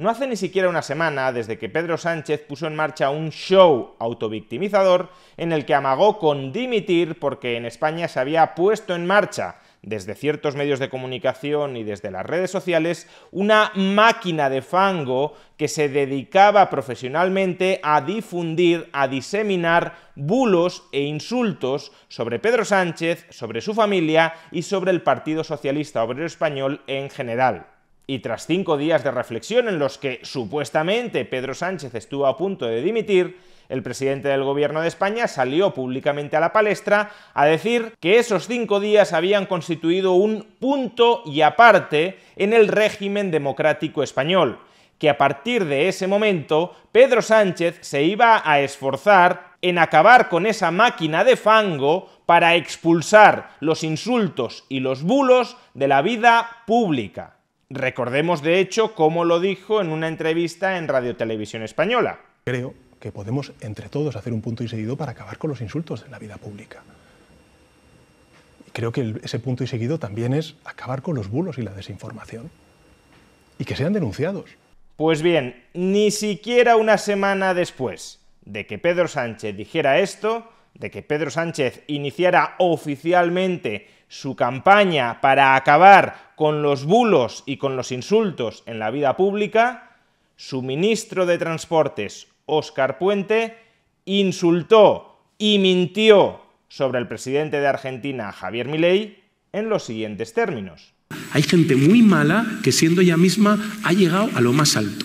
No hace ni siquiera una semana desde que Pedro Sánchez puso en marcha un show autovictimizador en el que amagó con dimitir porque en España se había puesto en marcha desde ciertos medios de comunicación y desde las redes sociales, una máquina de fango que se dedicaba profesionalmente a difundir, a diseminar bulos e insultos sobre Pedro Sánchez, sobre su familia y sobre el Partido Socialista Obrero Español en general y tras cinco días de reflexión en los que supuestamente Pedro Sánchez estuvo a punto de dimitir, el presidente del gobierno de España salió públicamente a la palestra a decir que esos cinco días habían constituido un punto y aparte en el régimen democrático español, que a partir de ese momento Pedro Sánchez se iba a esforzar en acabar con esa máquina de fango para expulsar los insultos y los bulos de la vida pública. Recordemos, de hecho, cómo lo dijo en una entrevista en Radio Televisión Española. Creo que podemos entre todos hacer un punto y seguido para acabar con los insultos en la vida pública. Y creo que ese punto y seguido también es acabar con los bulos y la desinformación. Y que sean denunciados. Pues bien, ni siquiera una semana después de que Pedro Sánchez dijera esto, de que Pedro Sánchez iniciara oficialmente su campaña para acabar con los bulos y con los insultos en la vida pública, su ministro de Transportes, Óscar Puente, insultó y mintió sobre el presidente de Argentina, Javier Milei, en los siguientes términos. Hay gente muy mala que siendo ella misma ha llegado a lo más alto.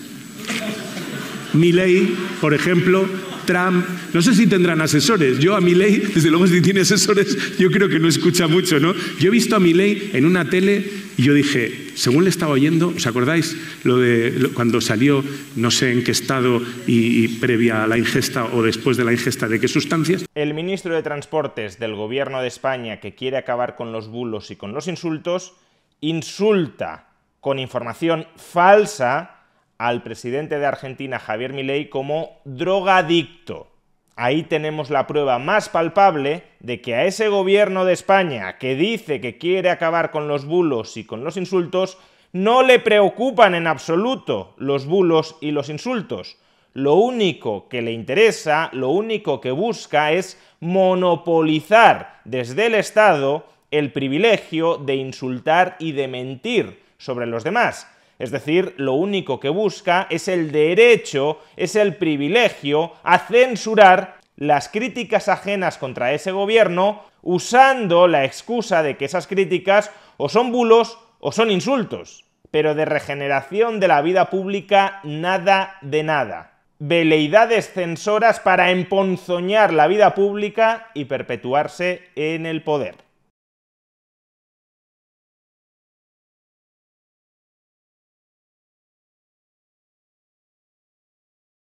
Milei, por ejemplo, Trump, no sé si tendrán asesores. Yo a mi ley, desde luego si tiene asesores, yo creo que no escucha mucho, ¿no? Yo he visto a mi ley en una tele y yo dije, según le estaba oyendo, ¿os acordáis lo de cuando salió, no sé en qué estado y previa a la ingesta o después de la ingesta de qué sustancias? El ministro de Transportes del Gobierno de España, que quiere acabar con los bulos y con los insultos, insulta con información falsa al presidente de Argentina, Javier Milei, como drogadicto. Ahí tenemos la prueba más palpable de que a ese gobierno de España que dice que quiere acabar con los bulos y con los insultos, no le preocupan en absoluto los bulos y los insultos. Lo único que le interesa, lo único que busca es monopolizar desde el Estado el privilegio de insultar y de mentir sobre los demás es decir, lo único que busca es el derecho, es el privilegio a censurar las críticas ajenas contra ese gobierno usando la excusa de que esas críticas o son bulos o son insultos. Pero de regeneración de la vida pública nada de nada. Veleidades censoras para emponzoñar la vida pública y perpetuarse en el poder.